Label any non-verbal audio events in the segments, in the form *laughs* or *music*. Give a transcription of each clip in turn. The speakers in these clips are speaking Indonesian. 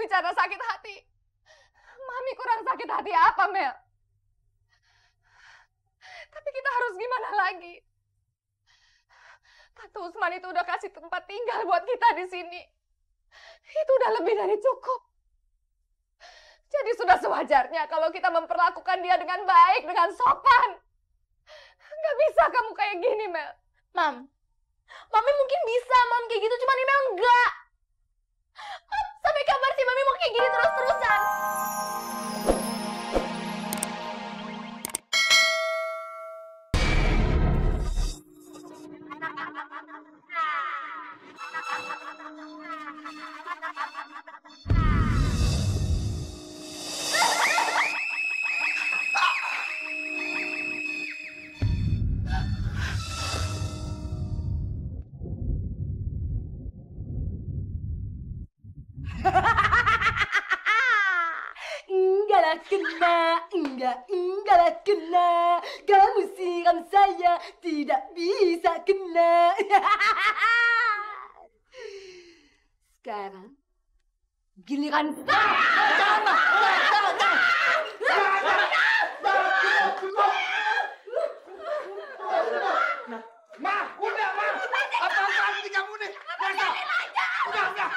bicara sakit hati. Mami kurang sakit hati apa, Mel? Tapi kita harus gimana lagi? Tante Usman itu udah kasih tempat tinggal buat kita di sini. Itu udah lebih dari cukup. Jadi sudah sewajarnya kalau kita memperlakukan dia dengan baik, dengan sopan. Nggak bisa kamu kayak gini, Mel. Mam, Mami mungkin bisa, Mam, kayak gitu. Cuman Mel enggak kabar sih Mami mau kayak gini terus-terusan? kena, enggak, enggaklah kena. Kamu siram saya, tidak bisa kena. *laughs* Sekarang, giliran saya. Nah, ma, udah, Ma. Apa-apaan sih kamu nih? Udah, udah.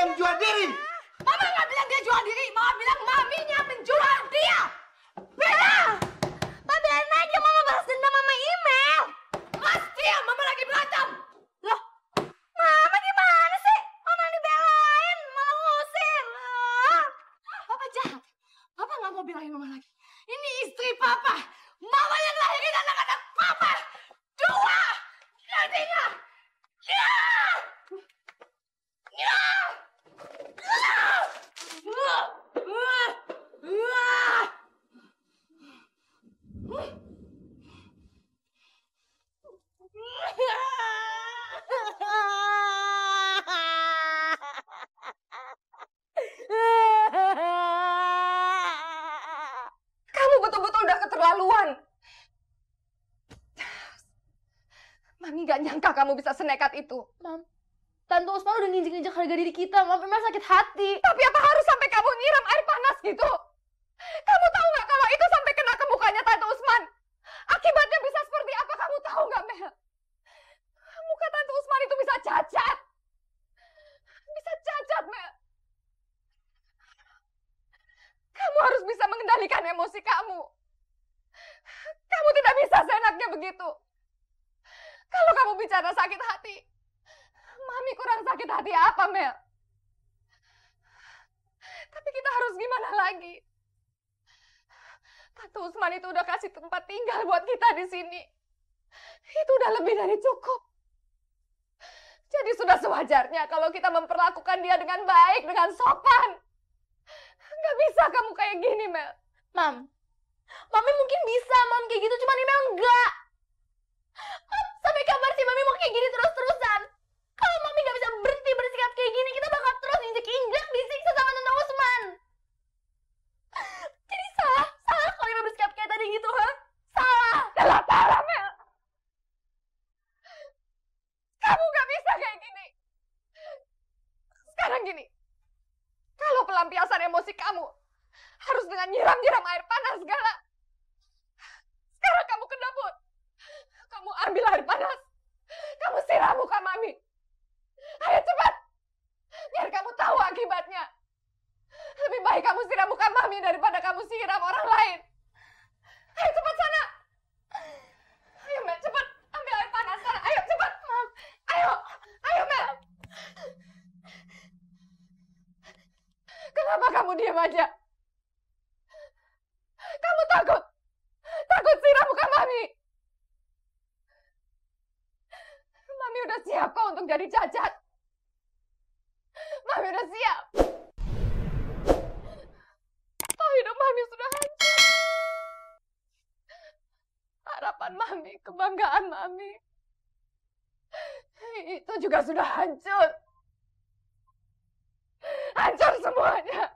yang jual diri. Mama nggak bilang dia jual diri, Mama bilang maminya menjual dia. Beda. Mama bilang aja Mama balas dendam mama email. Pasti ya, Mama lagi berantem. Loh, Mama gimana sih? Mama dibelain, malah ngusir. Papa jahat. Papa nggak mau bilangin Mama lagi. Ini istri Papa. Mama yang lahirin anak-anak. nyangka kamu bisa senekat itu. Mam, Tante Usman udah nginjek-nginjek harga diri kita, Mam. Emang sakit hati. Tapi apa harus sampai kamu nyiram air panas gitu? Kamu tahu nggak kalau itu sampai kena ke mukanya Tante Usman? Akibatnya bisa seperti apa kamu tahu nggak, Mel? Muka Tante Usman itu bisa cacat. Bisa cacat, Mel. Kamu harus bisa mengendalikan emosi kamu. Kamu tidak bisa seenaknya begitu. Kalau kamu bicara sakit hati, Mami kurang sakit hati apa, Mel? Tapi kita harus gimana lagi? Tante Usman itu udah kasih tempat tinggal buat kita di sini. Itu udah lebih dari cukup. Jadi sudah sewajarnya kalau kita memperlakukan dia dengan baik, dengan sopan. Nggak bisa kamu kayak gini, Mel. Mam, Mami mungkin bisa, Mam, kayak gitu. Cuman Mel enggak. Mam, tapi kabar sih Mami mau kayak gini terus-terusan. Kalau Mami gak bisa berhenti bersikap kayak gini, kita bakal terus injek injak disiksa sama Tante Usman. Jadi salah, salah kalau Mami bersikap kayak tadi gitu, ha? Salah. Salah, salah, Mel. Kamu gak bisa kayak gini. Sekarang gini, kalau pelampiasan emosi kamu harus dengan nyiram-nyiram air panas segala, Kamu ambil air panas. Kamu siram muka Mami. Ayo cepat. Biar kamu tahu akibatnya. Lebih baik kamu siram muka Mami daripada kamu siram orang lain. Ayo cepat sana. Ayo Mel, cepat. Ambil air panas sana. Ayo cepat. Ayo. Ayo Mel. Kenapa kamu diam aja? Kau untuk jadi cacat. Mami udah siap. Oh, hidup Mami sudah hancur. Harapan Mami, kebanggaan Mami. Itu juga sudah hancur. Hancur semuanya.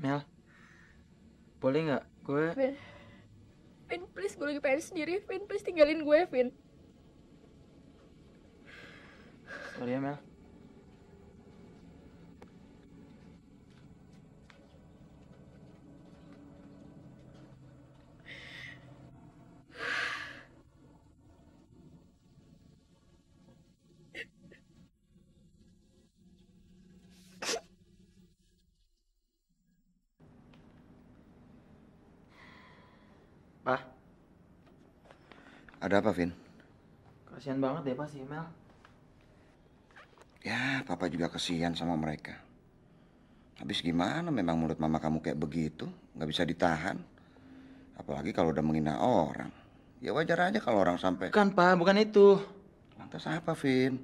Mel boleh nggak gue Vin. Vin please gue lagi pengen sendiri Vin please tinggalin gue Vin sorry ya Mel Ada apa, Vin? Kasihan banget deh Pak si Mel. Ya, papa juga kasihan sama mereka. Habis gimana memang mulut mama kamu kayak begitu, nggak bisa ditahan. Apalagi kalau udah menghina orang. Ya wajar aja kalau orang sampai... Bukan, Pak. Bukan itu. Lantas apa, Vin?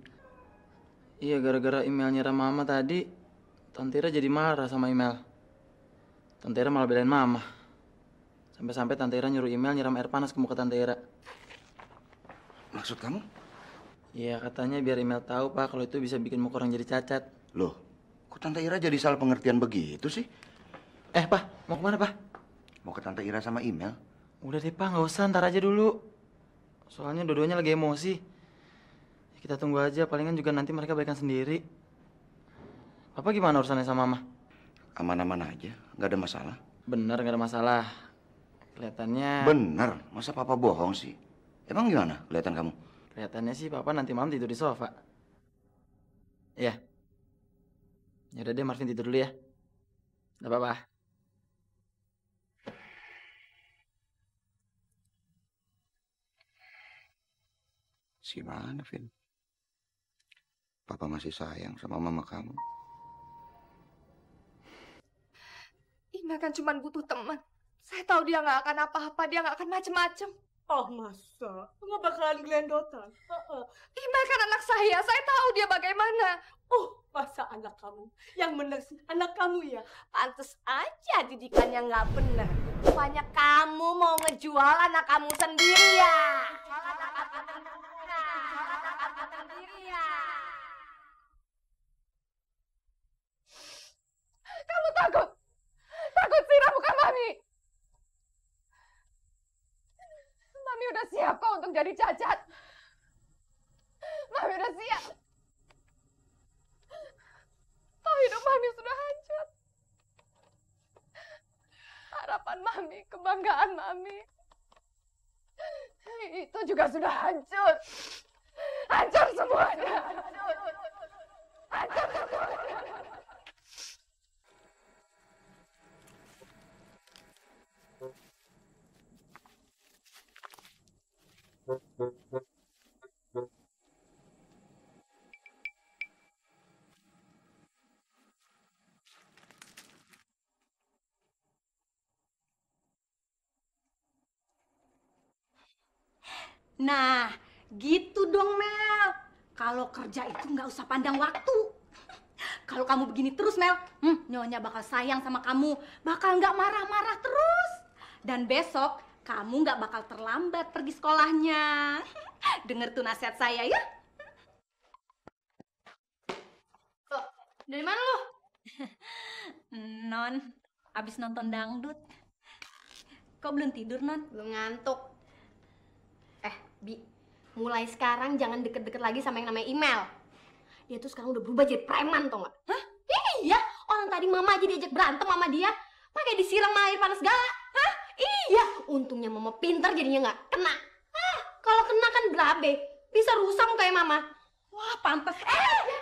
Iya, gara-gara email nyerah mama tadi, Tantira jadi marah sama email. Tantira malah belain mama. Sampai-sampai Tantira nyuruh email nyiram air panas ke muka Tantira. Maksud kamu? Iya katanya biar email tahu pak kalau itu bisa bikin muka orang jadi cacat. Loh, kok Tante Ira jadi salah pengertian begitu sih? Eh pak, mau kemana pak? Mau ke Tante Ira sama email? Udah deh pak, nggak usah ntar aja dulu. Soalnya dua-duanya lagi emosi. Ya, kita tunggu aja, palingan juga nanti mereka balikan sendiri. Papa gimana urusannya sama Mama? Aman-aman aja, nggak ada masalah. Bener nggak ada masalah. Kelihatannya... Bener, masa Papa bohong sih? Emang gimana kelihatan kamu? Kelihatannya sih papa nanti malam tidur di sofa. Iya. Ya udah deh Marvin tidur dulu ya. Gak apa-apa. Si mana, Vin? Papa masih sayang sama mama kamu. Ina kan cuma butuh teman. Saya tahu dia nggak akan apa-apa, dia nggak akan macem-macem. Oh masa? Nggak bakalan gelendotan? Uh-uh. Imbal kan anak saya, saya tahu dia bagaimana. Oh, masa anak kamu? Yang bener anak kamu ya? Pantes aja didikannya nggak benar. Rupanya kamu mau ya. ya. ngejual anak kamu sendiri ya? kamu takut? Takut sih, bukan mami? udah siap kok untuk jadi cacat. Mami udah siap. Tahu oh, hidup Mami sudah hancur. Harapan Mami, kebanggaan Mami. Itu juga sudah hancur. Hancur semuanya. Hancur. Nah, gitu dong Mel. Kalau kerja itu nggak usah pandang waktu. Kalau kamu begini terus Mel, hmm, nyonya bakal sayang sama kamu, bakal nggak marah-marah terus. Dan besok kamu nggak bakal terlambat pergi sekolahnya. *laughs* Dengar tuh nasihat saya ya. Loh, dari mana lo? *laughs* non, abis nonton dangdut. Kok belum tidur, Non? Belum ngantuk. Eh, Bi, mulai sekarang jangan deket-deket lagi sama yang namanya email. Dia tuh sekarang udah berubah jadi preman, tau nggak? Hah? Iya, orang tadi mama aja diajak berantem sama dia. Pakai disiram air panas segala. Untungnya mama pinter jadinya nggak kena. Ah, kalau kena kan berabe, bisa rusak kayak mama. Wah, pantas. Eh,